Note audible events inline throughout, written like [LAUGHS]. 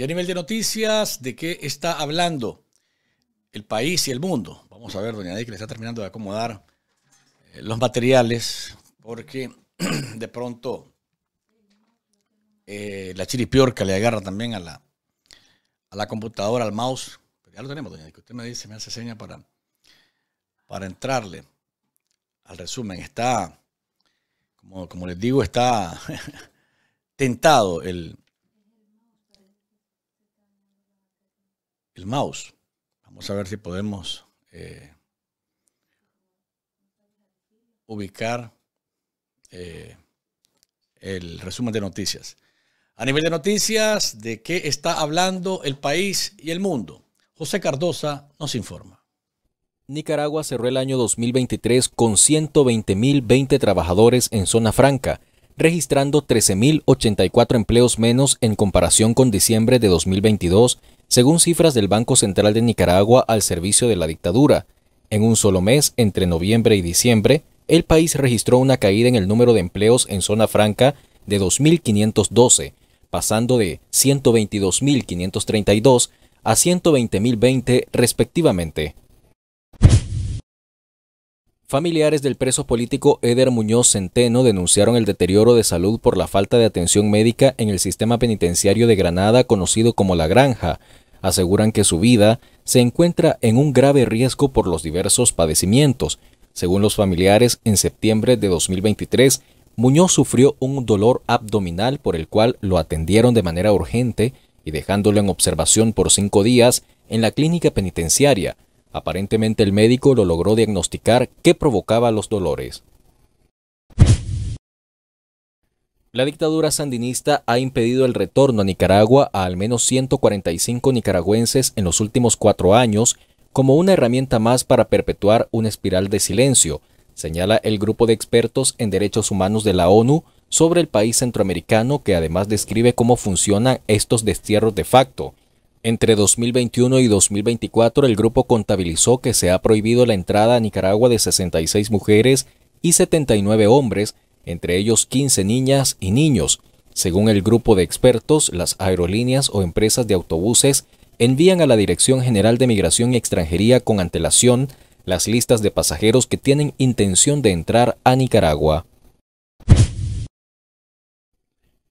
Y a nivel de noticias, ¿de qué está hablando el país y el mundo? Vamos a ver, doña Dick, que le está terminando de acomodar eh, los materiales, porque [CLEARS THROAT] de pronto eh, la chiripiorca le agarra también a la, a la computadora, al mouse. Pero ya lo tenemos, doña Dick, usted me dice, me hace seña para, para entrarle al resumen. Está, como les digo, está [LAUGHS] tentado el Vamos a ver si podemos eh, ubicar eh, el resumen de noticias. A nivel de noticias, ¿de qué está hablando el país y el mundo? José Cardosa nos informa. Nicaragua cerró el año 2023 con 120.020 trabajadores en zona franca, registrando 13.084 empleos menos en comparación con diciembre de 2022 según cifras del Banco Central de Nicaragua al servicio de la dictadura. En un solo mes, entre noviembre y diciembre, el país registró una caída en el número de empleos en zona franca de 2.512, pasando de 122.532 a 120.020 respectivamente. Familiares del preso político Eder Muñoz Centeno denunciaron el deterioro de salud por la falta de atención médica en el sistema penitenciario de Granada conocido como La Granja, aseguran que su vida se encuentra en un grave riesgo por los diversos padecimientos. Según los familiares, en septiembre de 2023, Muñoz sufrió un dolor abdominal por el cual lo atendieron de manera urgente y dejándolo en observación por cinco días en la clínica penitenciaria. Aparentemente el médico lo logró diagnosticar qué provocaba los dolores. La dictadura sandinista ha impedido el retorno a Nicaragua a al menos 145 nicaragüenses en los últimos cuatro años como una herramienta más para perpetuar una espiral de silencio, señala el grupo de expertos en derechos humanos de la ONU sobre el país centroamericano que además describe cómo funcionan estos destierros de facto. Entre 2021 y 2024 el grupo contabilizó que se ha prohibido la entrada a Nicaragua de 66 mujeres y 79 hombres entre ellos 15 niñas y niños. Según el grupo de expertos, las aerolíneas o empresas de autobuses envían a la Dirección General de Migración y Extranjería con antelación las listas de pasajeros que tienen intención de entrar a Nicaragua.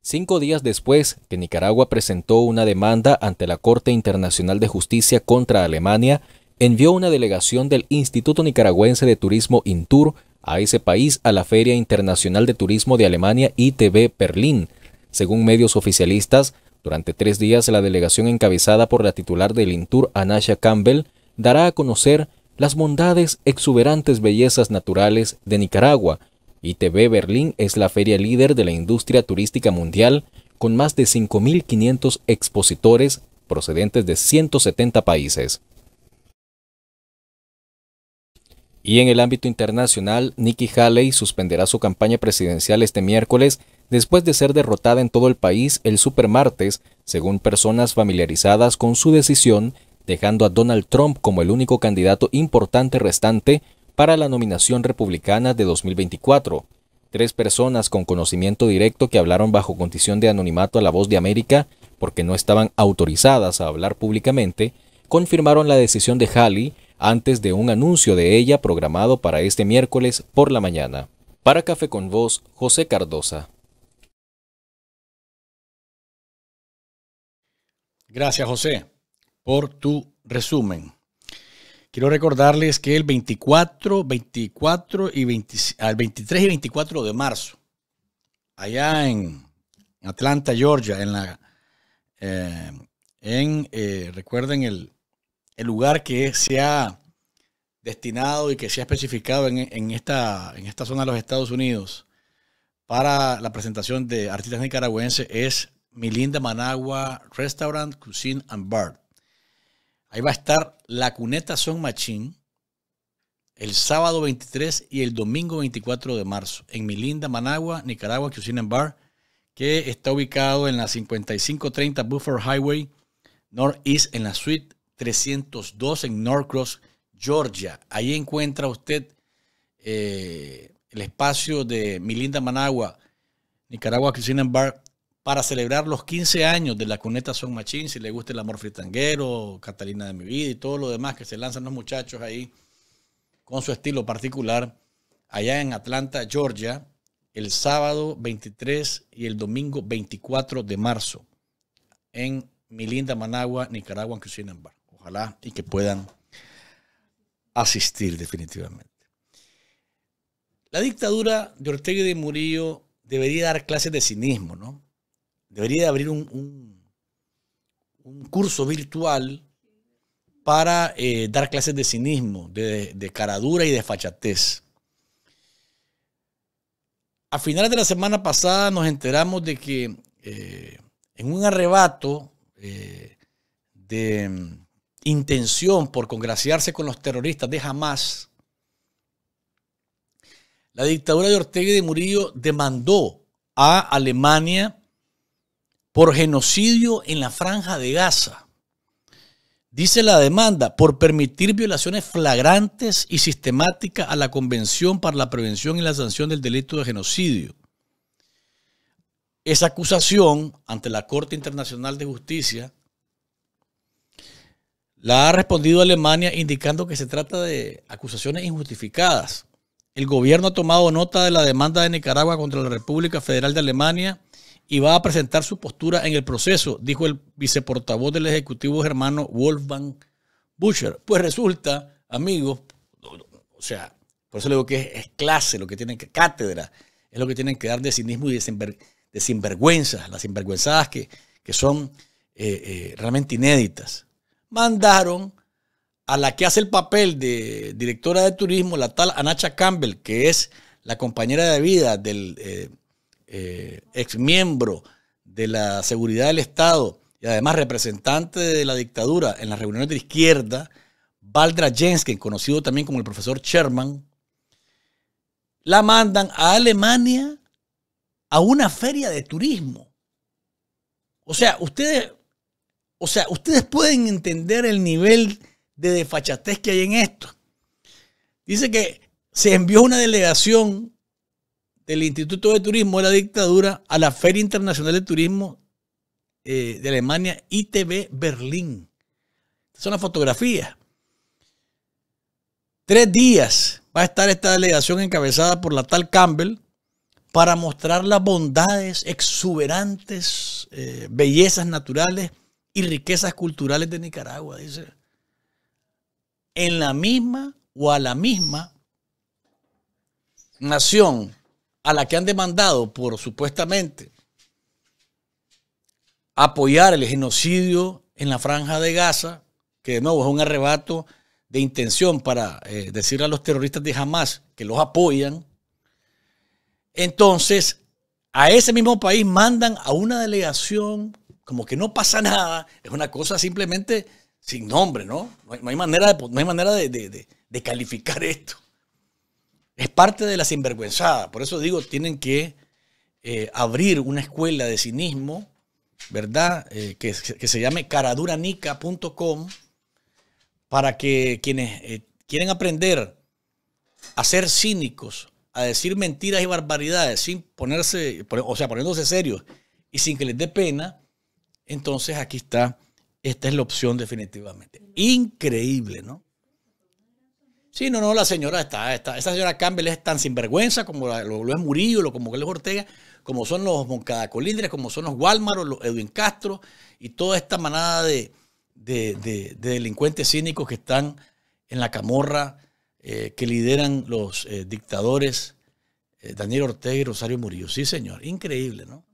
Cinco días después que Nicaragua presentó una demanda ante la Corte Internacional de Justicia contra Alemania, envió una delegación del Instituto Nicaragüense de Turismo Intur a ese país a la Feria Internacional de Turismo de Alemania ITB Berlín. Según medios oficialistas, durante tres días la delegación encabezada por la titular del Intur, Anasha Campbell, dará a conocer las bondades exuberantes bellezas naturales de Nicaragua. ITB Berlín es la feria líder de la industria turística mundial, con más de 5.500 expositores procedentes de 170 países. Y en el ámbito internacional, Nikki Haley suspenderá su campaña presidencial este miércoles después de ser derrotada en todo el país el supermartes, según personas familiarizadas con su decisión, dejando a Donald Trump como el único candidato importante restante para la nominación republicana de 2024. Tres personas con conocimiento directo que hablaron bajo condición de anonimato a la voz de América, porque no estaban autorizadas a hablar públicamente, confirmaron la decisión de Haley, antes de un anuncio de ella programado para este miércoles por la mañana. Para Café con vos, José Cardosa. Gracias, José, por tu resumen. Quiero recordarles que el 24, 24 y 23 y 24 de marzo, allá en Atlanta, Georgia, en la eh, en eh, recuerden el el lugar que se ha destinado y que se ha especificado en, esta, en esta zona de los Estados Unidos para la presentación de artistas nicaragüenses es Milinda Managua Restaurant, Cuisine and Bar. Ahí va a estar La Cuneta Son Machín el sábado 23 y el domingo 24 de marzo en Milinda Managua, Nicaragua, Cuisine and Bar, que está ubicado en la 5530 Buffer Highway Northeast en la suite 302 en Norcross, Georgia. Ahí encuentra usted eh, el espacio de Milinda Managua, Nicaragua sin Bar, para celebrar los 15 años de la cuneta Son Machín, si le gusta el amor fritanguero, Catalina de mi vida y todo lo demás que se lanzan los muchachos ahí con su estilo particular, allá en Atlanta, Georgia, el sábado 23 y el domingo 24 de marzo en Milinda Managua, Nicaragua sin Bar y que puedan asistir definitivamente. La dictadura de Ortega y de Murillo debería dar clases de cinismo, ¿no? Debería abrir un, un, curso virtual para eh, dar clases de cinismo, de, caradura y de fachatez. A finales de la semana pasada nos enteramos de que eh, en un arrebato eh, de intención por congraciarse con los terroristas de Hamas, la dictadura de Ortega y de Murillo demandó a Alemania por genocidio en la franja de Gaza. Dice la demanda, por permitir violaciones flagrantes y sistemáticas a la Convención para la Prevención y la Sanción del Delito de Genocidio. Esa acusación ante la Corte Internacional de Justicia la ha respondido Alemania indicando que se trata de acusaciones injustificadas. El gobierno ha tomado nota de la demanda de Nicaragua contra la República Federal de Alemania y va a presentar su postura en el proceso, dijo el viceportavoz del Ejecutivo germano Wolfgang Bucher. Pues resulta, amigos, o sea, por eso le digo que es, clase lo que tienen que, cátedra, es lo que tienen que dar de cinismo y de, sinvergüenzas, las sinvergüenzadas que, son eh, eh, realmente inéditas mandaron a la que hace el papel de directora de turismo, la tal Anacha Campbell, que es la compañera de vida del eh, eh, ex miembro de la seguridad del Estado y además representante de la dictadura en las reuniones de la izquierda, Valdra Jensken, conocido también como el profesor Sherman, la mandan a Alemania a una feria de turismo. O sea, ustedes o sea, ustedes pueden entender el nivel de desfachatez que hay en esto. Dice que se envió una delegación del Instituto de Turismo de la Dictadura a la Feria Internacional de Turismo eh, de Alemania, ITV Berlín. Esta es una fotografía. Tres días va a estar esta delegación encabezada por la tal Campbell para mostrar las bondades exuberantes, eh, bellezas naturales y riquezas culturales de Nicaragua, dice. En la misma o a la misma nación a la que han demandado por supuestamente apoyar el genocidio en la franja de Gaza, que de nuevo es un arrebato de intención para eh, decirle a los terroristas de Hamas que los apoyan, entonces a ese mismo país mandan a una delegación como que no pasa [LAUGHS] nada, es una cosa simplemente sin nombre, ¿no? No hay, manera, de, no hay manera de, calificar [LAUGHS] esto. Es parte de la sinvergüenzada. Por eso digo, tienen que eh, abrir una escuela de cinismo, ¿verdad? Eh, que, se llame caraduranica.com para que quienes eh, quieren aprender a ser cínicos, a decir mentiras y barbaridades sin ponerse, o sea, poniéndose serios y sin que les dé pena, entonces aquí está, esta es la opción definitivamente. Increíble, ¿no? Sí, no, no, la señora está, está esa señora Campbell es tan sinvergüenza como lo, es Murillo, como que es Ortega, como son los Moncada Colindres, como son los Wálmaros, los Edwin Castro y toda esta manada de, delincuentes cínicos que están en la camorra, eh, que lideran los eh, dictadores eh, Daniel Ortega y Rosario Murillo. Sí, señor, increíble, ¿no?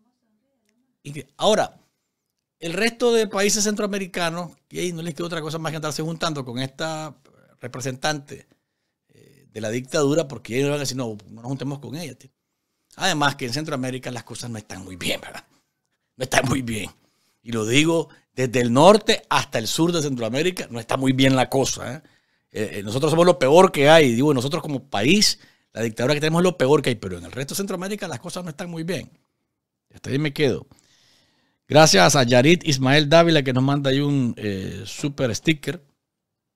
Ahora, el resto de países centroamericanos, y ahí no les queda otra cosa más que andarse juntando con esta representante eh, de la dictadura, porque ellos van a decir, no, no nos juntemos con ella. Además que en Centroamérica las cosas no están muy bien, ¿verdad? No están muy bien. Y lo digo desde el norte hasta el sur de Centroamérica, no está muy bien la cosa. ¿eh? Eh, nosotros somos lo peor que hay. Digo, nosotros como país, la dictadura que tenemos es lo peor que hay, pero en el resto de Centroamérica las cosas no están muy bien. Hasta ahí me quedo. Gracias a Yarit Ismael Dávila que nos manda ahí un eh, super sticker.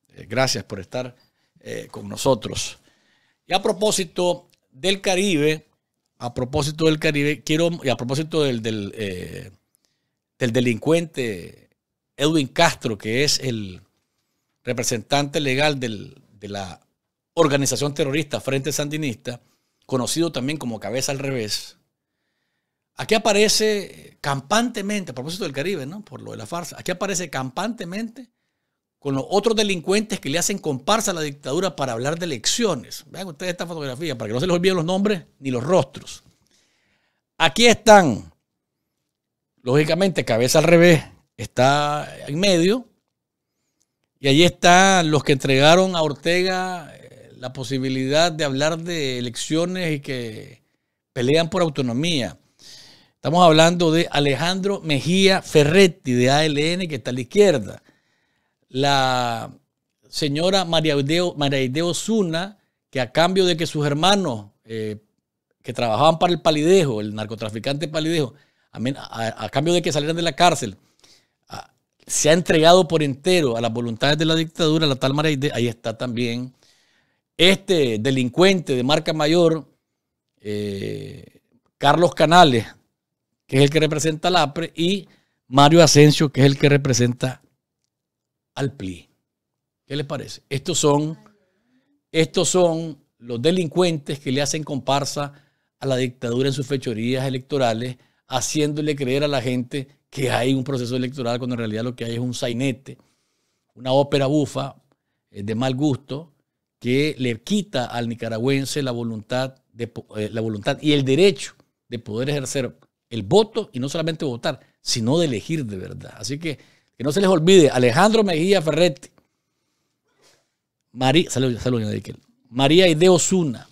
Eh, gracias por estar eh, con nosotros. Y a propósito del Caribe, a propósito del Caribe, quiero, y a propósito del, del, delincuente Edwin Castro, que es el representante legal de la organización terrorista Frente Sandinista, conocido también como Cabeza al Revés, Aquí aparece campantemente, a propósito del Caribe, ¿no? Por lo de la farsa, aquí aparece campantemente con los otros delincuentes que le hacen comparsa a la dictadura para hablar de elecciones. Vean ustedes esta fotografía para que no se les olviden los nombres ni los rostros. Aquí están, lógicamente, cabeza al revés, está en medio. Y allí están los que entregaron a Ortega eh, la posibilidad de hablar de elecciones y que pelean por autonomía. Estamos hablando de Alejandro Mejía Ferretti de ALN, que está a la izquierda. La señora María Ideo, María que a cambio de que sus hermanos eh, que trabajaban para el palidejo, el narcotraficante palidejo, a, cambio de que salieran de la cárcel, se ha entregado por entero a las voluntades de la dictadura, la tal María ahí está también. Este delincuente de marca mayor, eh, Carlos Canales, que es el que representa al APRE, y Mario Asensio, que es el que representa al PLI. ¿Qué les parece? Estos son, estos son los delincuentes que le hacen comparsa a la dictadura en sus fechorías electorales, haciéndole creer a la gente que hay un proceso electoral cuando en realidad lo que hay es un sainete, una ópera bufa eh, de mal gusto que le quita al nicaragüense la voluntad, de, eh, la voluntad y el derecho de poder ejercer el voto y no solamente votar, sino de elegir de verdad. Así que que no se les olvide, Alejandro Mejía Ferretti, María, salud, salud, María Osuna,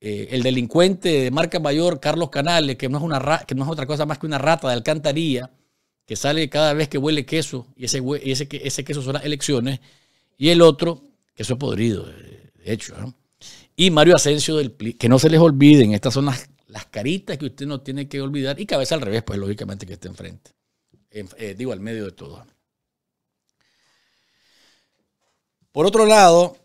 eh, el delincuente de marca mayor Carlos Canales, que no, es una que no es otra cosa más que una rata de alcantarilla, que sale cada vez que huele queso y ese, y ese, ese queso son las elecciones, y el otro, queso podrido, de hecho. Y Mario Asensio del PLI, que no se les olviden, estas son las las caritas que usted no tiene que olvidar y cabeza al revés, pues lógicamente que esté enfrente, eh, digo, al medio de todo. Por otro lado,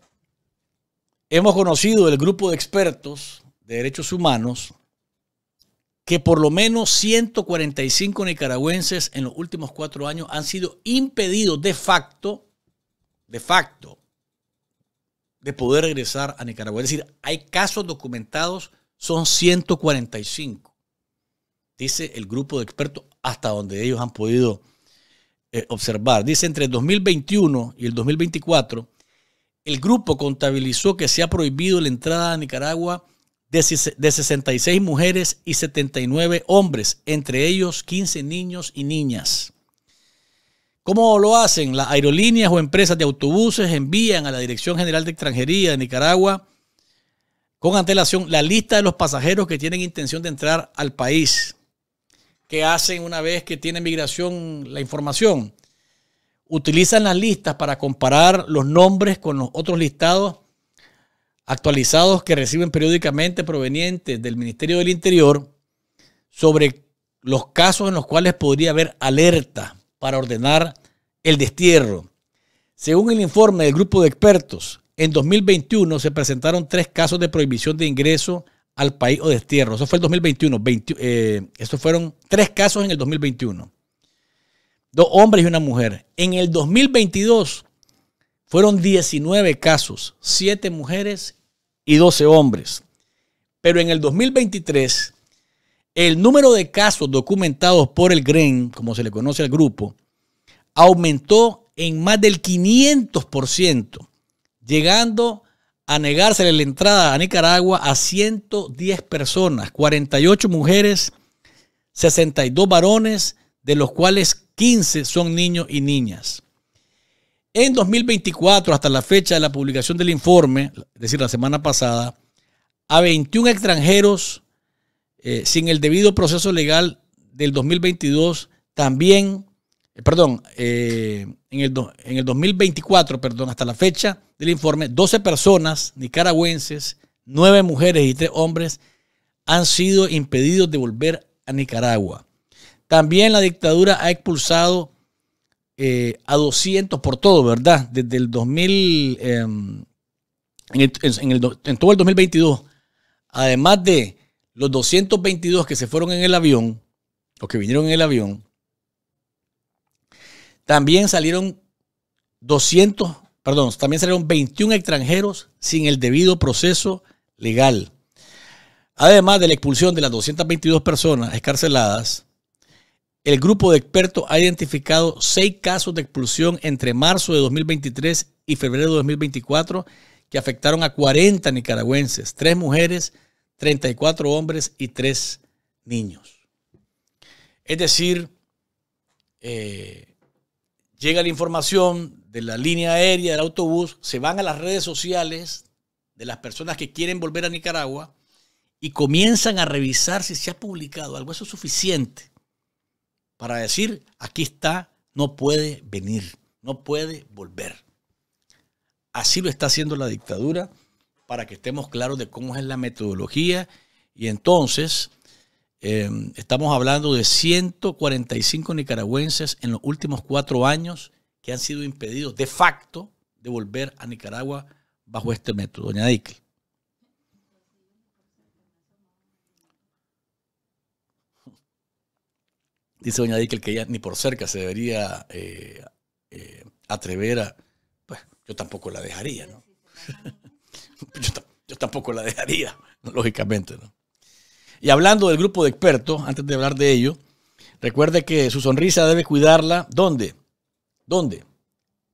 hemos conocido el grupo de expertos de derechos humanos que por lo menos 145 nicaragüenses en los últimos cuatro años han sido impedidos de facto, de facto, de poder regresar a Nicaragua. Es decir, hay casos documentados son 145, dice el grupo de expertos hasta donde ellos han podido eh, observar. Dice entre el 2021 y el 2024, el grupo contabilizó que se ha prohibido la entrada a Nicaragua de, de 66 mujeres y 79 hombres, entre ellos 15 niños y niñas. ¿Cómo lo hacen? Las aerolíneas o empresas de autobuses envían a la Dirección General de Extranjería de Nicaragua con antelación la lista de los pasajeros que tienen intención de entrar al país. ¿Qué hacen una vez que tienen migración la información? Utilizan las listas para comparar los nombres con los otros listados actualizados que reciben periódicamente provenientes del Ministerio del Interior sobre los casos en los cuales podría haber alerta para ordenar el destierro. Según el informe del grupo de expertos, en 2021 se presentaron tres casos de prohibición de ingreso al país o destierro. Eso fue el 2021. Eh, estos fueron tres casos en el 2021. Dos hombres y una mujer. En el 2022 fueron 19 casos, 7 mujeres y 12 hombres. Pero en el 2023, el número de casos documentados por el GREN, como se le conoce al grupo, aumentó en más del 500% llegando a negársele la entrada a Nicaragua a 110 personas, 48 mujeres, 62 varones, de los cuales 15 son niños y niñas. En 2024, hasta la fecha de la publicación del informe, es decir, la semana pasada, a 21 extranjeros eh, sin el debido proceso legal del 2022, también, eh, perdón, eh, en el 2024, perdón, hasta la fecha, del informe, 12 personas nicaragüenses, 9 mujeres y 3 hombres han sido impedidos de volver a Nicaragua. También la dictadura ha expulsado eh, a 200 por todo, ¿verdad? Desde el 2000, em, en, en todo el 2022, además de los 222 que se fueron en el avión, o que vinieron en el avión, también salieron 200 perdón, también salieron 21 extranjeros sin el debido proceso legal. Además de la expulsión de las 222 personas escarceladas, el grupo de expertos ha identificado seis casos de expulsión entre marzo de 2023 y febrero de 2024 que afectaron a 40 nicaragüenses, tres mujeres, 34 hombres y tres niños. Es decir, eh, llega la información de la línea aérea, del autobús, se van a las redes sociales de las personas que quieren volver a Nicaragua y comienzan a revisar si se ha publicado algo. Eso es suficiente para decir, aquí está, no puede venir, no puede volver. Así lo está haciendo la dictadura para que estemos claros de cómo es la metodología. Y entonces, em, estamos hablando de 145 nicaragüenses en los últimos cuatro años han sido impedidos de facto de volver a Nicaragua bajo este método. Doña Dickel. Dice Doña Dickel que ella ni por cerca se debería eh, eh, atrever a... Pues yo tampoco la dejaría, ¿no? [LAUGHS] yo, yo tampoco la dejaría, [LAUGHS] lógicamente, ¿no? Y hablando del grupo de expertos, antes de hablar de ello, recuerde que su sonrisa debe cuidarla. ¿Dónde? ¿Dónde?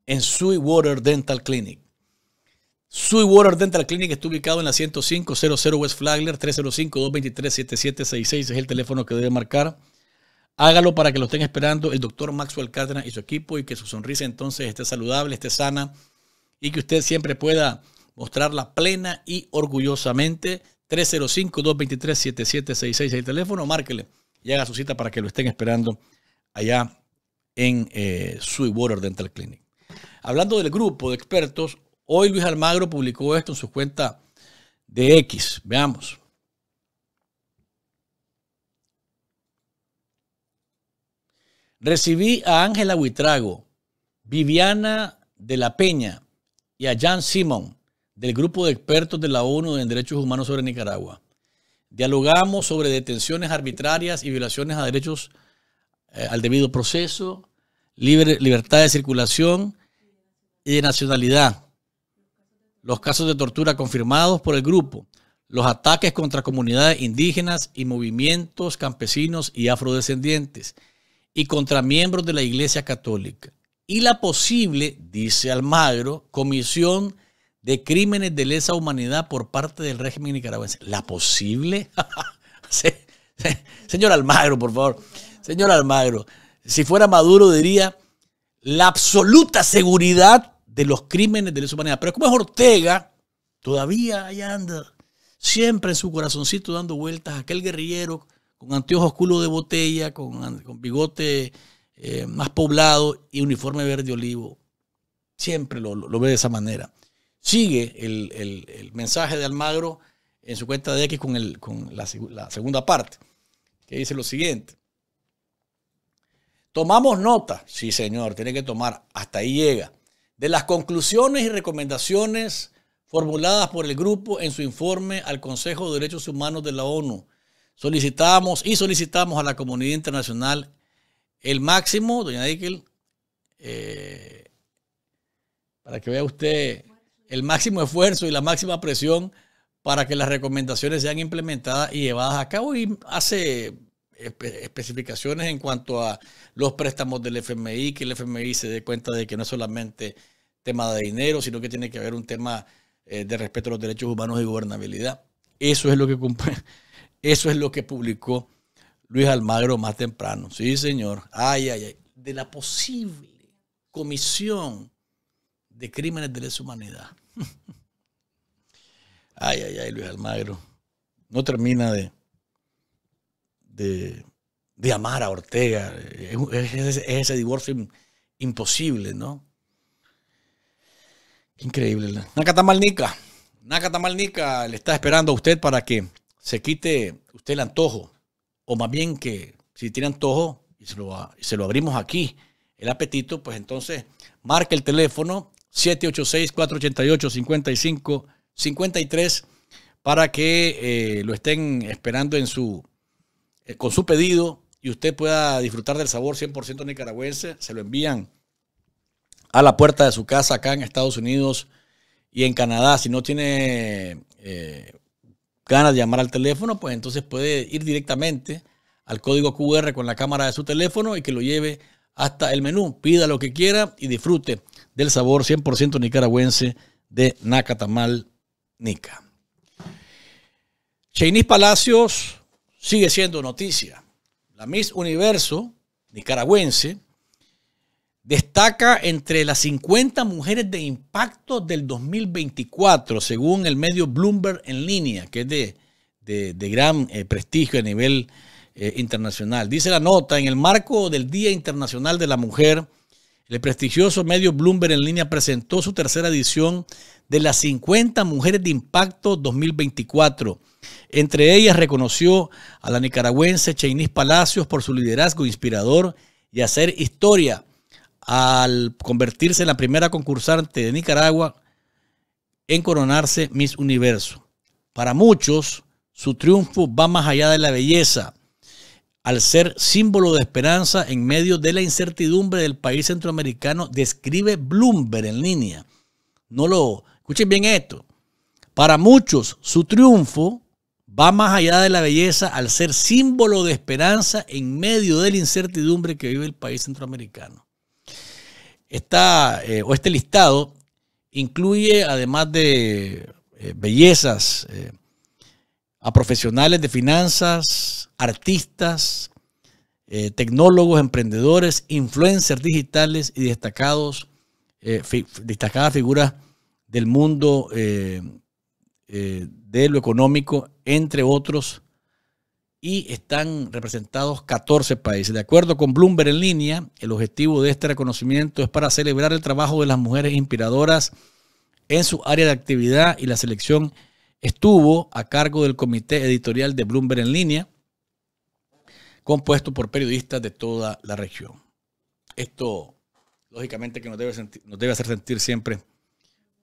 En Sweetwater Dental Clinic. Sweetwater Dental Clinic está ubicado en la 10500 West Flagler, 305-223-7766 es el teléfono que debe marcar. Hágalo para que lo estén esperando el doctor Maxwell Cárdenas y su equipo y que su sonrisa entonces esté saludable, esté sana y que usted siempre pueda mostrarla plena y orgullosamente. 305-223-7766 es el teléfono, márquele y haga su cita para que lo estén esperando allá en eh, Sweetwater Dental Clinic. Hablando del grupo de expertos, hoy Luis Almagro publicó esto en su cuenta de X. Veamos. Recibí a Ángela Huitrago, Viviana de la Peña y a Jan Simon del grupo de expertos de la ONU en Derechos Humanos sobre Nicaragua. Dialogamos sobre detenciones arbitrarias y violaciones a derechos humanos eh, al debido proceso, libre, libertad de circulación y de nacionalidad. Los casos de tortura confirmados por el grupo, los ataques contra comunidades indígenas y movimientos campesinos y afrodescendientes, y contra miembros de la Iglesia Católica, y la posible, dice Almagro, comisión de crímenes de lesa humanidad por parte del régimen nicaragüense. ¿La posible? [LAUGHS] Señor Almagro, por favor. Señor Almagro, si fuera Maduro diría la absoluta seguridad de los crímenes de la humanidad. Pero como es Ortega, todavía ahí anda, siempre en su corazoncito dando vueltas, aquel guerrillero con anteojos culo de botella, con, con bigote eh, más poblado y uniforme verde olivo. Siempre lo, ve de esa manera. Sigue el, mensaje de Almagro en su cuenta de X con, con la segunda parte, que dice lo siguiente. Tomamos nota, sí señor, tiene que tomar, hasta ahí llega, de las conclusiones y recomendaciones formuladas por el grupo en su informe al Consejo de Derechos Humanos de la ONU. Solicitamos y solicitamos a la comunidad internacional el máximo, doña Dickel, eh, para que vea usted el máximo esfuerzo y la máxima presión para que las recomendaciones sean implementadas y llevadas a cabo. Y hace especificaciones en cuanto a los préstamos del FMI, que el FMI se dé cuenta de que no es solamente tema de dinero, sino que tiene que haber un tema eh, de respeto a los derechos humanos y gobernabilidad. Eso es lo que [LAUGHS] eso es lo que publicó Luis Almagro más temprano. Sí, señor. Ay, ay, ay. De la posible comisión de crímenes de lesa humanidad. [LAUGHS] ay, ay, ay, Luis Almagro. No termina de, de, de amar a Ortega. Es, ese divorcio imposible, ¿no? Increíble. Nakatamalnica. Nakatamalnica le está esperando a usted para que se quite usted el antojo. O más bien que si tiene antojo y se lo, abrimos aquí, el apetito, pues entonces marque el teléfono 786-488-5553 para que eh, lo estén esperando en su eh, con su pedido y usted pueda disfrutar del sabor 100% nicaragüense. Se lo envían a la puerta de su casa acá en Estados Unidos y en Canadá. Si no tiene eh, ganas de llamar al teléfono, pues entonces puede ir directamente al código QR con la cámara de su teléfono y que lo lleve hasta el menú. Pida lo que quiera y disfrute del sabor 100% nicaragüense de Nacatamal Nica. Chainis Palacios sigue siendo noticia. La Miss Universo nicaragüense destaca entre las 50 mujeres de impacto del 2024, según el medio Bloomberg en línea, que es de, gran eh, prestigio a nivel eh, internacional. Dice la nota, en el marco del Día Internacional de la Mujer, el prestigioso medio Bloomberg en línea presentó su tercera edición de las 50 mujeres de impacto 2024. Entre ellas reconoció a la nicaragüense Cheynis Palacios por su liderazgo inspirador y hacer historia al convertirse en la primera concursante de Nicaragua en coronarse Miss Universo. Para muchos, su triunfo va más allá de la belleza, al ser símbolo de esperanza en medio de la incertidumbre del país centroamericano, describe Bloomberg en línea. No lo Escuchen bien esto. Para muchos, su triunfo va más allá de la belleza al ser símbolo de esperanza en medio de la incertidumbre que vive el país centroamericano. Eh, o este listado incluye, además de eh, bellezas, eh, a profesionales de finanzas, artistas, tecnólogos, emprendedores, influencers digitales y destacados, destacadas figuras del mundo eh, eh, de lo económico, entre otros, y están representados 14 países. De acuerdo con Bloomberg en línea, el objetivo de este reconocimiento es para celebrar el trabajo de las mujeres inspiradoras en su área de actividad y la selección estuvo a cargo del comité editorial de Bloomberg en línea, compuesto por periodistas de toda la región. Esto, lógicamente, que debe, nos debe hacer sentir siempre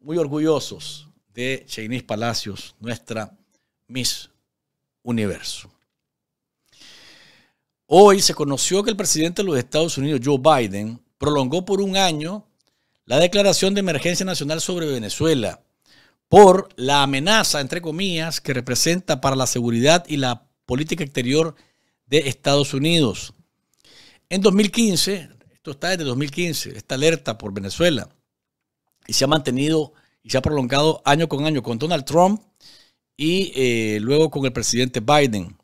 muy orgullosos de Cheynis Palacios, nuestra Miss Universo. Hoy se conoció que el presidente de los Estados Unidos, Joe Biden, prolongó por un año la declaración de emergencia nacional sobre Venezuela por la amenaza, entre comillas, que representa para la seguridad y la política exterior de Estados Unidos. En 2015, esto está desde 2015, esta alerta por Venezuela, y se ha mantenido y se ha prolongado año con año con Donald Trump y eh, luego con el presidente Biden.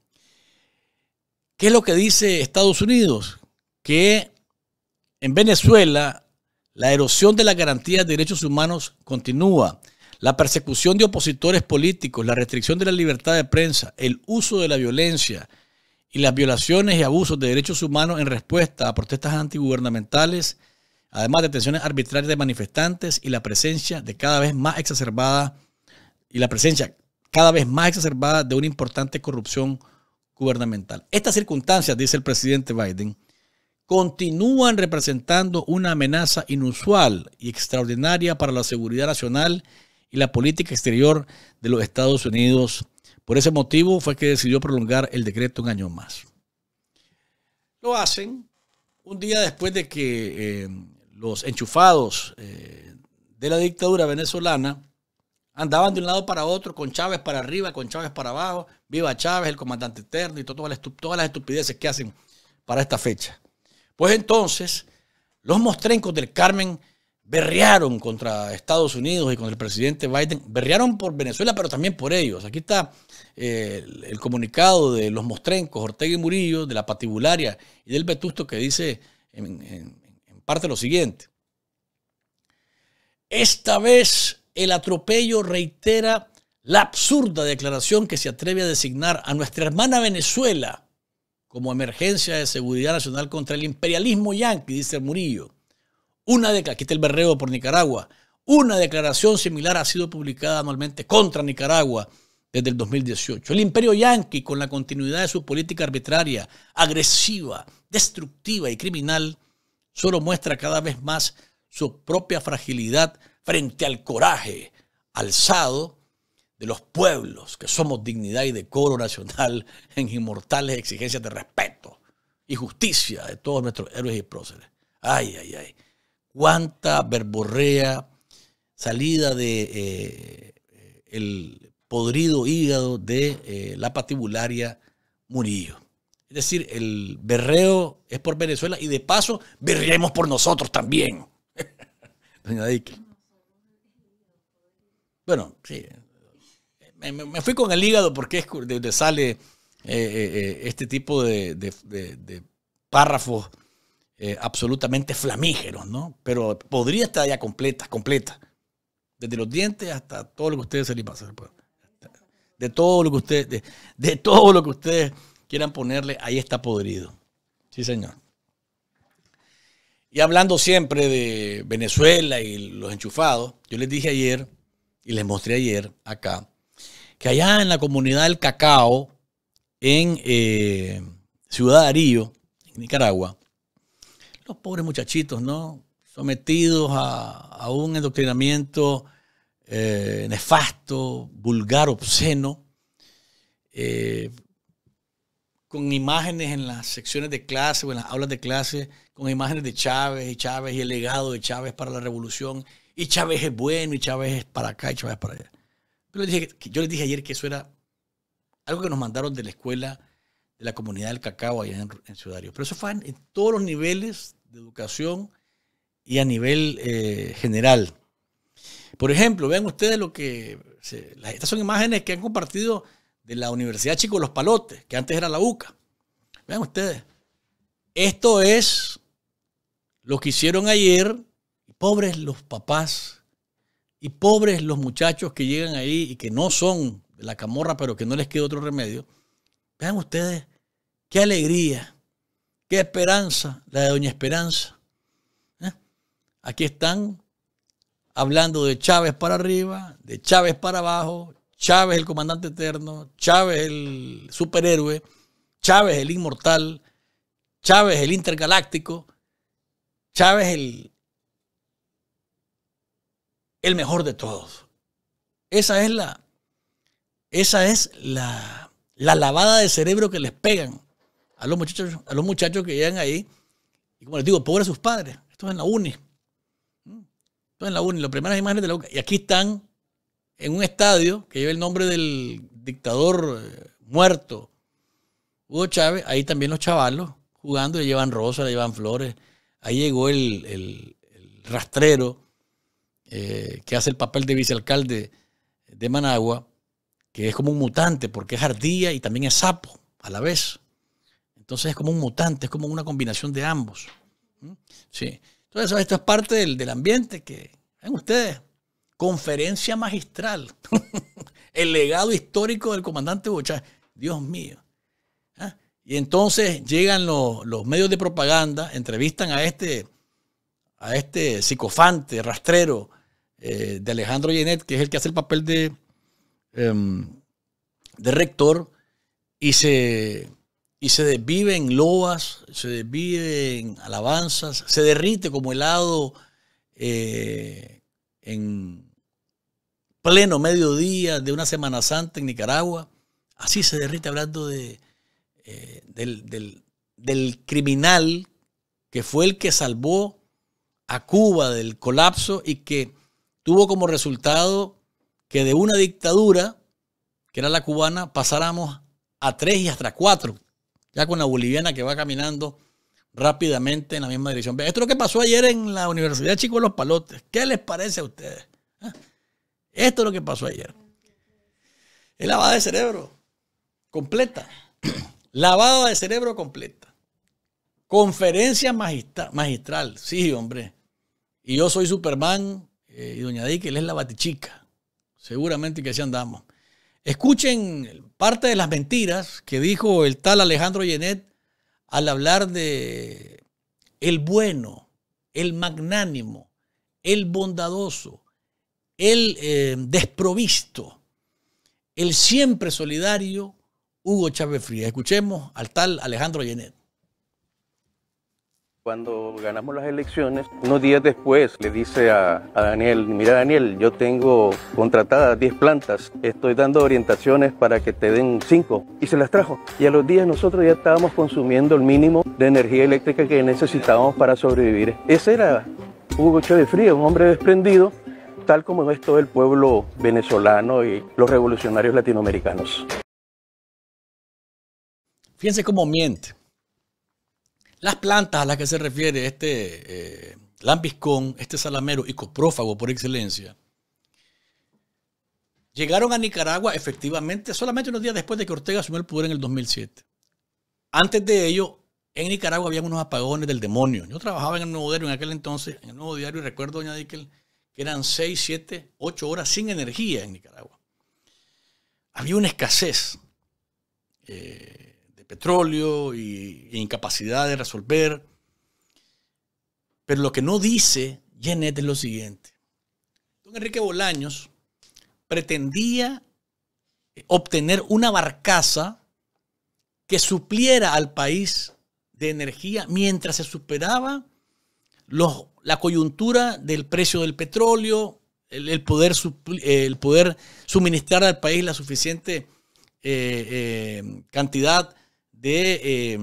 ¿Qué es lo que dice Estados Unidos? Que en Venezuela la erosión de las garantías de derechos humanos continúa. La persecución de opositores políticos, la restricción de la libertad de prensa, el uso de la violencia y las violaciones y abusos de derechos humanos en respuesta a protestas antigubernamentales además de arbitrarias de manifestantes y la presencia de cada vez más exacerbada y la presencia cada vez más exacerbada de una importante corrupción gubernamental. Estas circunstancias, dice el presidente Biden, continúan representando una amenaza inusual y extraordinaria para la seguridad nacional y la política exterior de los Estados Unidos. Por ese motivo fue que decidió prolongar el decreto un año más. Lo hacen un día después de que eh, los enchufados eh, de la dictadura venezolana andaban de un lado para otro, con Chávez para arriba, con Chávez para abajo, viva Chávez, el comandante eterno y todas las estupideces que hacen para esta fecha. Pues entonces, los mostrencos del Carmen berrearon contra Estados Unidos y contra el presidente Biden, berrearon por Venezuela, pero también por ellos. Aquí está eh, el, comunicado de los mostrencos, Ortega y Murillo, de la Patibularia y del Vetusto, que dice en, parte lo siguiente. Esta vez el atropello reitera la absurda declaración que se atreve a designar a nuestra hermana Venezuela como emergencia de seguridad nacional contra el imperialismo yanqui, dice Murillo. Una de, aquí el berreo por Nicaragua. Una declaración similar ha sido publicada anualmente contra Nicaragua desde el 2018. El imperio yanqui, con la continuidad de su política arbitraria, agresiva, destructiva y criminal, solo muestra cada vez más su propia fragilidad frente al coraje alzado de los pueblos que somos dignidad y decoro nacional [LAUGHS] en inmortales exigencias de respeto y justicia de todos nuestros héroes y próceres. Ay, ay, ay. Cuánta verborrea salida de eh, eh, el podrido hígado de eh, la patibularia Murillo. Es decir, el berreo es por Venezuela y de paso berreemos por nosotros también. [LAUGHS] Doña Bueno, sí. Me, fui con el hígado porque es de donde sale eh, eh, eh, este tipo de, párrafos absolutamente flamígeros, ¿no? Pero podría estar ya completa, completa. Desde los dientes hasta todo lo que ustedes se le pasa. Pues. De todo lo que ustedes, de todo lo que ustedes quieran ponerle, ahí está podrido. Sí, señor. Y hablando siempre de Venezuela y los enchufados, yo les dije ayer y les mostré ayer acá que allá en la comunidad del cacao, en eh, Ciudad Arío, en Nicaragua, los pobres muchachitos, ¿no? Sometidos a, un endoctrinamiento eh, nefasto, vulgar, obsceno, eh, con imágenes en las secciones de clase o en las aulas de clase, con imágenes de Chávez y Chávez y el legado de Chávez para la revolución, y Chávez es bueno, y Chávez es para acá, y Chávez es para allá. Yo les dije, yo les dije ayer que eso era algo que nos mandaron de la escuela de la comunidad del cacao allá en, Ciudad Ciudadario. Pero eso fue en, todos los niveles de educación y a nivel eh, general. Por ejemplo, vean ustedes lo que... estas son imágenes que han compartido de la Universidad Chico Los Palotes, que antes era la UCA. Vean ustedes, esto es lo que hicieron ayer, pobres los papás y pobres los muchachos que llegan ahí y que no son de la camorra, pero que no les queda otro remedio. Vean ustedes, qué alegría, qué esperanza, la de Doña Esperanza. ¿Eh? Aquí están hablando de Chávez para arriba, de Chávez para abajo, Chávez el comandante eterno, Chávez el superhéroe, Chávez el inmortal, Chávez el intergaláctico, Chávez el, el mejor de todos. Esa es la, esa es la, la lavada de cerebro que les pegan a los muchachos, a los muchachos que llegan ahí. Y como les digo, pobres sus padres. Esto es en la uni. Esto es en la uni, las primeras imágenes de la Y aquí están en un estadio que lleva el nombre del dictador eh, muerto Hugo Chávez, ahí también los chavalos jugando le llevan rosas, le llevan flores. Ahí llegó el, el, rastrero eh, que hace el papel de vicealcalde de Managua, que es como un mutante porque es ardilla y también es sapo a la vez. Entonces es como un mutante, es como una combinación de ambos. ¿Mm? Sí. Entonces, esto es parte del, del ambiente que ven ustedes conferencia magistral, [LAUGHS] el legado histórico del comandante Bochá, Dios mío. Ah, y entonces llegan los, medios de propaganda, entrevistan a este, a este psicofante, rastrero eh, de Alejandro Yenet, que es el que hace el papel de, em, de rector, y se, y se desvive en loas, se desvive en alabanzas, se derrite como helado eh, en pleno mediodía de una Semana Santa en Nicaragua, así se derrite hablando de, eh, del, criminal que fue el que salvó a Cuba del colapso y que tuvo como resultado que de una dictadura, que era la cubana, pasáramos a tres y hasta cuatro, ya con la boliviana que va caminando rápidamente en la misma dirección. Esto es lo que pasó ayer en la Universidad Chico de los Palotes. ¿Qué les parece a ustedes? ¿Ah? Esto es lo que pasó ayer. Es lavada de cerebro completa. [CLEARS THROAT] Lavada de cerebro completa. Conferencia magistral. Sí, hombre. Y yo soy Superman eh, y Doña Dick, él es la batichica. Seguramente que así andamos. Escuchen parte de las mentiras que dijo el tal Alejandro Yenet al hablar de el bueno, el magnánimo, el bondadoso, el eh, desprovisto, el siempre solidario Hugo Chávez Frías. Escuchemos al tal Alejandro Llenet. Cuando ganamos las elecciones, unos días después le dice a, a, Daniel, mira Daniel, yo tengo contratadas 10 plantas, estoy dando orientaciones para que te den 5 y se las trajo. Y a los días nosotros ya estábamos consumiendo el mínimo de energía eléctrica que necesitábamos para sobrevivir. Ese era Hugo Chávez Frías, un hombre desprendido tal como es todo el pueblo venezolano y los revolucionarios latinoamericanos. Fíjense cómo miente. Las plantas a las que se refiere este eh, lambiscón, este salamero y coprófago por excelencia, llegaron a Nicaragua efectivamente solamente unos días después de que Ortega asumió el poder en el 2007. Antes de ello, en Nicaragua había unos apagones del demonio. Yo trabajaba en el Nuevo Diario en aquel entonces, en el Nuevo Diario, y recuerdo, doña Dickel, eran seis, siete, ocho horas sin energía en Nicaragua. Había una escasez eh, de petróleo y, e incapacidad de resolver. Pero lo que no dice Jennet es lo siguiente. Don Enrique Bolaños pretendía eh, obtener una barcaza que supliera al país de energía mientras se superaba los la coyuntura del precio del petróleo, el, poder, el poder suministrar al país la suficiente eh, eh, cantidad de, eh,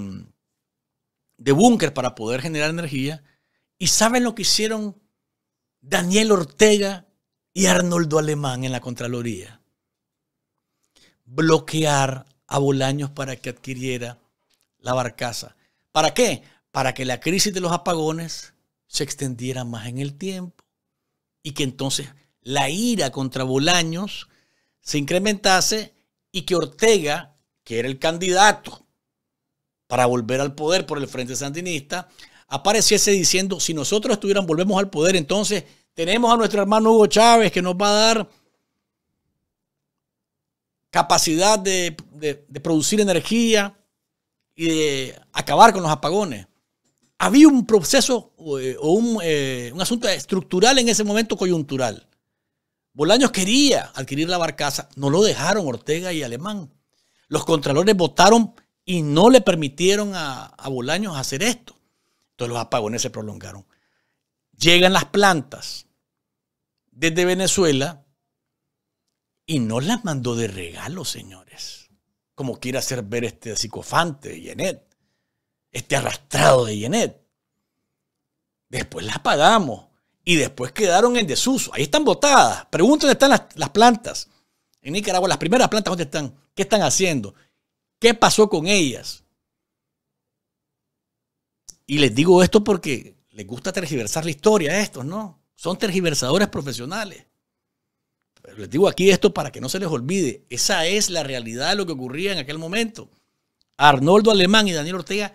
de búnker para poder generar energía. ¿Y saben lo que hicieron Daniel Ortega y Arnoldo Alemán en la Contraloría? Bloquear a Bolaños para que adquiriera la barcaza. ¿Para qué? Para que la crisis de los apagones se extendiera más en el tiempo y que entonces la ira contra Bolaños se incrementase y que Ortega, que era el candidato para volver al poder por el Frente Sandinista, apareciese diciendo, si nosotros estuvieran, volvemos al poder, entonces tenemos a nuestro hermano Hugo Chávez que nos va a dar capacidad de, de producir energía y de acabar con los apagones. Había un proceso eh, eh, un, asunto estructural en ese momento coyuntural. Bolaños quería adquirir la barcaza, no lo dejaron Ortega y Alemán. Los contralores votaron y no le permitieron a, a Bolaños hacer esto. Entonces los apagones se prolongaron. Llegan las plantas desde Venezuela y no las mandó de regalo, señores. Como quiere hacer ver este psicofante de Yenet, este arrastrado de Yenet. Después las pagamos y después quedaron en desuso. Ahí están botadas. Pregunto dónde están las, las plantas. En Nicaragua, las primeras plantas, ¿dónde están? ¿Qué están haciendo? ¿Qué pasó con ellas? Y les digo esto porque les gusta tergiversar la historia a estos, ¿no? Son tergiversadores profesionales. Pero les digo aquí esto para que no se les olvide. Esa es la realidad de lo que ocurría en aquel momento. Arnoldo Alemán y Daniel Ortega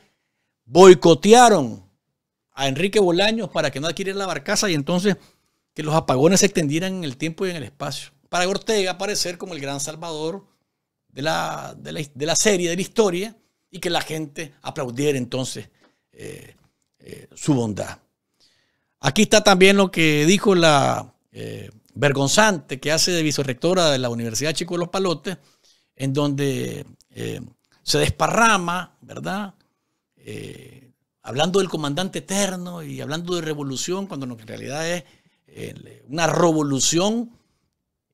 boicotearon a Enrique Bolaños para que no adquiriera la barcaza y entonces que los apagones se extendieran en el tiempo y en el espacio. Para Ortega aparecer como el gran salvador de la, de la, serie, de la historia, y que la gente aplaudiera entonces eh, eh, su bondad. Aquí está también lo que dijo la eh, vergonzante que hace de vicerectora de la Universidad Chico de los Palotes, en donde se desparrama, ¿verdad? hablando del comandante eterno y hablando de revolución, cuando en realidad es eh, una revolución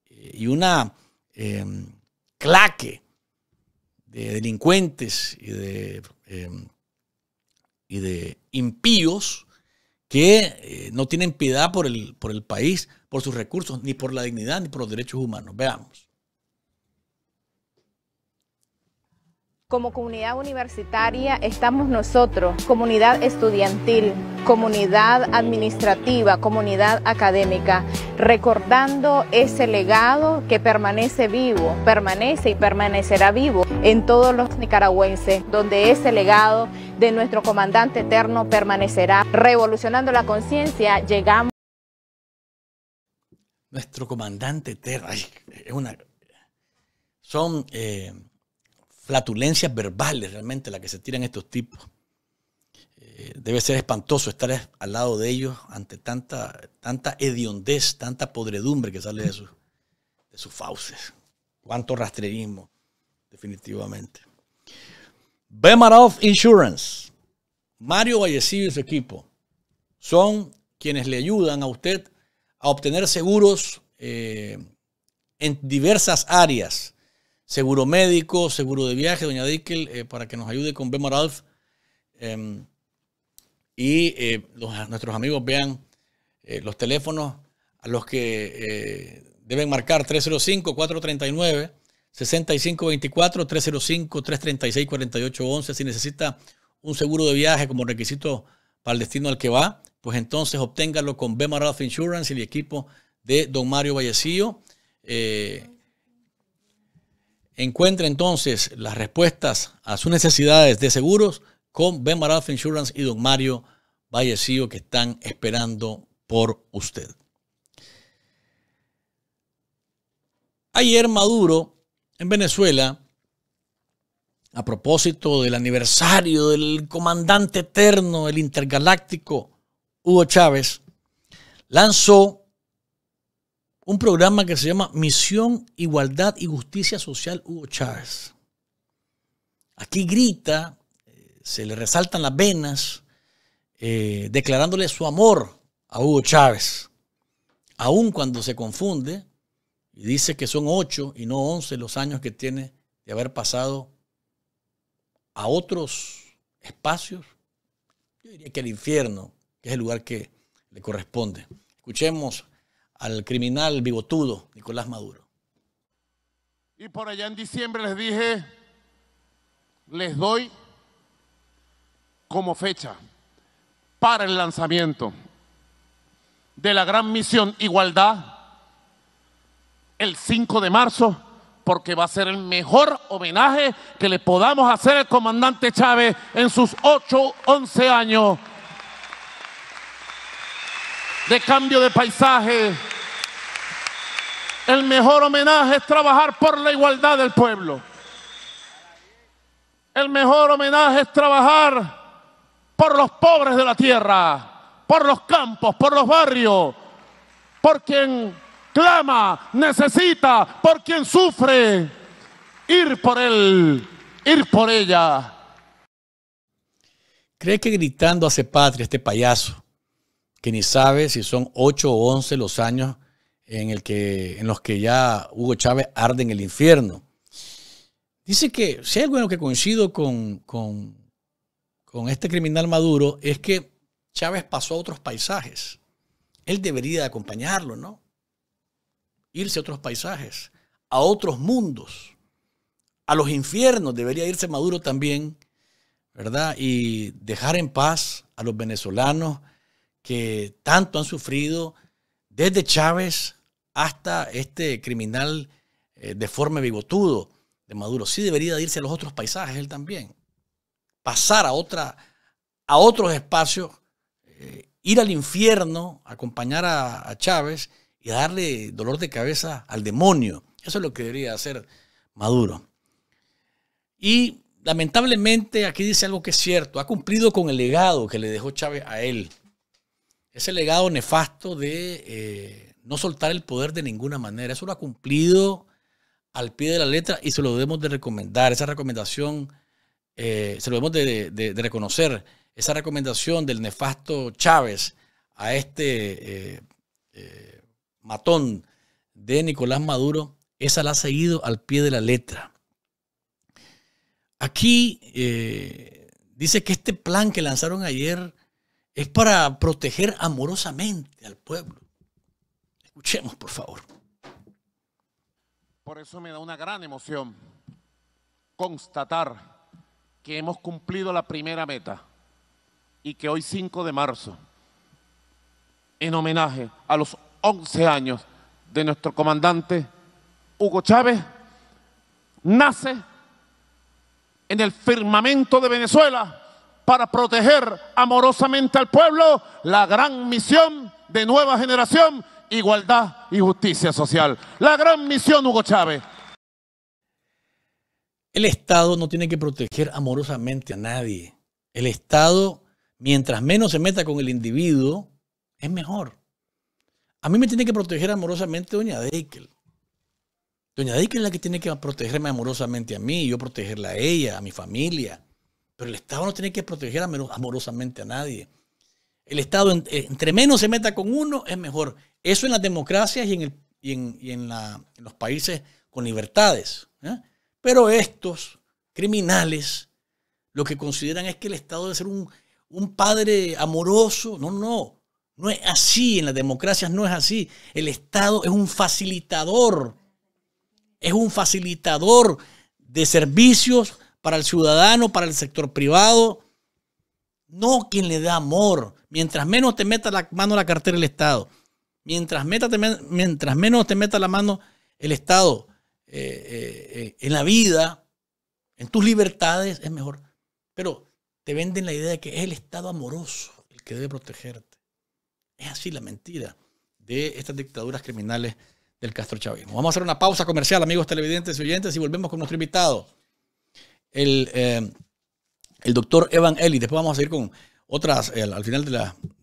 eh, y una em, claque de delincuentes y de, em, y de impíos que eh, no tienen piedad por el, por el país, por sus recursos, ni por la dignidad, ni por los derechos humanos. Veamos. Como comunidad universitaria estamos nosotros, comunidad estudiantil, comunidad administrativa, comunidad académica, recordando ese legado que permanece vivo, permanece y permanecerá vivo en todos los nicaragüenses, donde ese legado de nuestro comandante eterno permanecerá. Revolucionando la conciencia, llegamos. Nuestro comandante eterno, es una, son... Eh, flatulencias verbales realmente las que se tiran estos tipos. Eh, debe ser espantoso estar al lado de ellos ante tanta, tanta hediondez, tanta podredumbre que sale de sus, de sus fauces. Cuánto rastrerismo, definitivamente. Bemaroff Insurance, Mario Vallecillo y su equipo son quienes le ayudan a usted a obtener seguros eh, en diversas áreas seguro médico, seguro de viaje, doña Dickel, eh, para que nos ayude con Bemaralf. Em, y eh, nuestros amigos vean eh, los teléfonos a los que deben marcar 305-439. 6524 305 336 4811 si necesita un seguro de viaje como requisito para el destino al que va, pues entonces obténgalo con Bemaralf Insurance y el equipo de Don Mario Vallecillo. Encuentra entonces las respuestas a sus necesidades de seguros con Ben Maralf Insurance y Don Mario Vallecillo que están esperando por usted. Ayer Maduro en Venezuela, a propósito del aniversario del comandante eterno, el intergaláctico Hugo Chávez, lanzó un programa que se llama Misión, Igualdad y Justicia Social Hugo Chávez. Aquí grita, eh, se le resaltan las venas, eh, declarándole su amor a Hugo Chávez, aun cuando se confunde y dice que son ocho y no once los años que tiene de haber pasado a otros espacios, yo diría que al infierno, que es el lugar que le corresponde. Escuchemos al criminal bigotudo Nicolás Maduro. Y por allá en diciembre les dije, les doy como fecha para el lanzamiento de la gran misión Igualdad el 5 de marzo, porque va a ser el mejor homenaje que le podamos hacer al comandante Chávez en sus 8, 11 años de cambio de paisaje. El mejor homenaje es trabajar por la igualdad del pueblo. El mejor homenaje es trabajar por los pobres de la tierra, por los campos, por los barrios, por quien clama, necesita, por quien sufre. Ir por él, ir por ella. ¿Cree que gritando hace patria este payaso? que ni sabe si son 8 o 11 los años en, el que, en los que ya Hugo Chávez arde en el infierno. Dice que si hay algo en lo que coincido con, este criminal Maduro es que Chávez pasó a otros paisajes. Él debería acompañarlo, ¿no? Irse a otros paisajes, a otros mundos, a los infiernos debería irse Maduro también, ¿verdad? Y dejar en paz a los venezolanos, que tanto han sufrido desde Chávez hasta este criminal eh, deforme bigotudo de Maduro. Sí debería irse a los otros paisajes él también. Pasar a, otra, a otros espacios, eh, ir al infierno, acompañar a, a Chávez y darle dolor de cabeza al demonio. Eso es lo que debería hacer Maduro. Y lamentablemente aquí dice algo que es cierto, ha cumplido con el legado que le dejó Chávez a él ese legado nefasto de eh, no soltar el poder de ninguna manera. Eso lo ha cumplido al pie de la letra y se lo debemos de recomendar. Esa recomendación eh, se lo debemos de, reconocer. Esa recomendación del nefasto Chávez a este eh, matón de Nicolás Maduro, esa la ha seguido al pie de la letra. Aquí dice que este plan que lanzaron ayer es para proteger amorosamente al pueblo. Escuchemos, por favor. Por eso me da una gran emoción constatar que hemos cumplido la primera meta y que hoy 5 de marzo, en homenaje a los 11 años de nuestro comandante Hugo Chávez, nace en el firmamento de Venezuela para proteger amorosamente al pueblo la gran misión de nueva generación, igualdad y justicia social. La gran misión, Hugo Chávez. El Estado no tiene que proteger amorosamente a nadie. El Estado, mientras menos se meta con el individuo, es mejor. A mí me tiene que proteger amorosamente doña Deikel. Doña Deikel es la que tiene que protegerme amorosamente a mí, yo protegerla a ella, a mi familia. Pero el Estado no tiene que proteger amorosamente a nadie. El Estado, eh, entre menos se meta con uno, es mejor. Eso en las democracias y en, los países con libertades. ¿eh? Pero estos criminales lo que consideran es que el Estado debe ser un, un padre amoroso. No, no. No es así, en las democracias no es así. El Estado es un facilitador, es un facilitador de servicios para el ciudadano, para el sector privado. No quien le da amor. Mientras menos te meta la mano la cartera del Estado, mientras, mientras menos te meta la mano el Estado eh, eh, eh, en la vida, en tus libertades, es mejor. Pero te venden la idea de que es el Estado amoroso el que debe protegerte. Es así la mentira de estas dictaduras criminales del Castro Chavismo. Vamos a hacer una pausa comercial, amigos televidentes y oyentes, y volvemos con nuestro invitado. Eh, el, doctor Evan Ellis. Después vamos a seguir con otras, eh, al final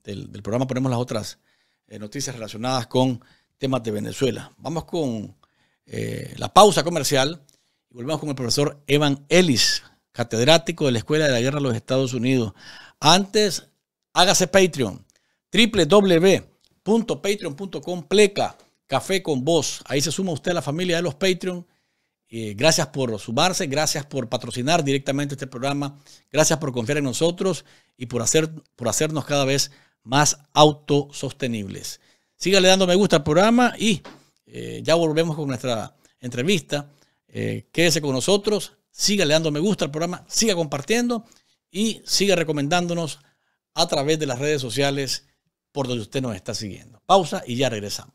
del, programa ponemos las otras eh, noticias relacionadas con temas de Venezuela. Vamos con la pausa comercial y volvemos con el profesor Evan Ellis, catedrático de la Escuela de la Guerra de los Estados Unidos. Antes, hágase Patreon, www.patreon.com pleca, café con voz. Ahí se suma usted a la familia de los Patreon eh, gracias por sumarse, gracias por patrocinar directamente este programa, gracias por confiar en nosotros y por, hacer, por hacernos cada vez más autosostenibles. Sígale dando me gusta al programa y eh, ya volvemos con nuestra entrevista. Eh, quédese con nosotros, sígale dando me gusta al programa, siga compartiendo y siga recomendándonos a través de las redes sociales por donde usted nos está siguiendo. Pausa y ya regresamos.